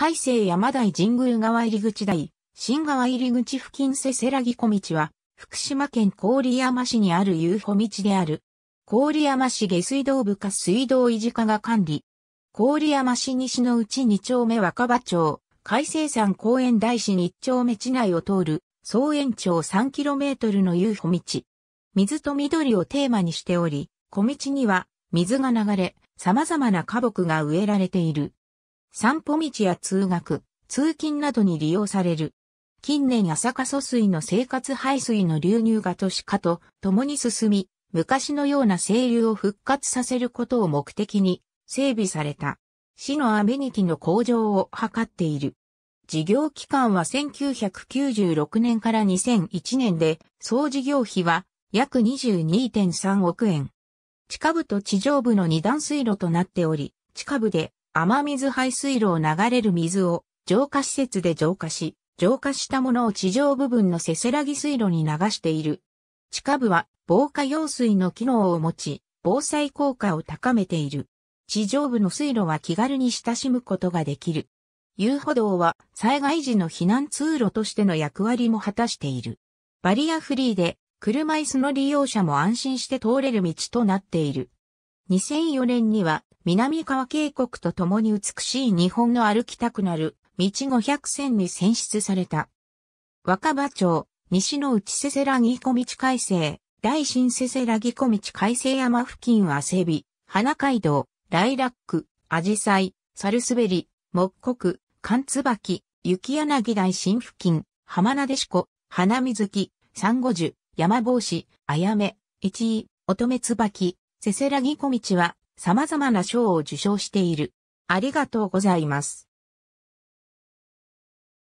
海星山台神宮川入口台、新川入口付近せせらぎ小道は、福島県郡山市にある遊歩道である。郡山市下水道部下水道維持課が管理。郡山市西のうち2丁目若葉町、海星山公園大市1丁目地内を通る、総延長 3km の遊歩道。水と緑をテーマにしており、小道には水が流れ、様々な花木が植えられている。散歩道や通学、通勤などに利用される。近年朝加疎水の生活排水の流入が都市化と共に進み、昔のような清流を復活させることを目的に整備された。市のアメニティの向上を図っている。事業期間は1996年から2001年で、総事業費は約22.3億円。地下部と地上部の二段水路となっており、地下部で雨水排水路を流れる水を浄化施設で浄化し、浄化したものを地上部分のせせらぎ水路に流している。地下部は防火用水の機能を持ち、防災効果を高めている。地上部の水路は気軽に親しむことができる。遊歩道は災害時の避難通路としての役割も果たしている。バリアフリーで車椅子の利用者も安心して通れる道となっている。2004年には南川渓谷と共に美しい日本の歩きたくなる道500選に選出された。若葉町、西の内せせらぎ小道改正、大新せせらぎ小道改正山付近は整備、花街道、ライラック、アジサイ、サルスベリ、木国、バキ、雪柳大新付近、浜名でしこ、花水木、サンゴュ、山帽子、あやめ、一位、乙女椿、せせらぎこみちは様々な賞を受賞している。ありがとうございます。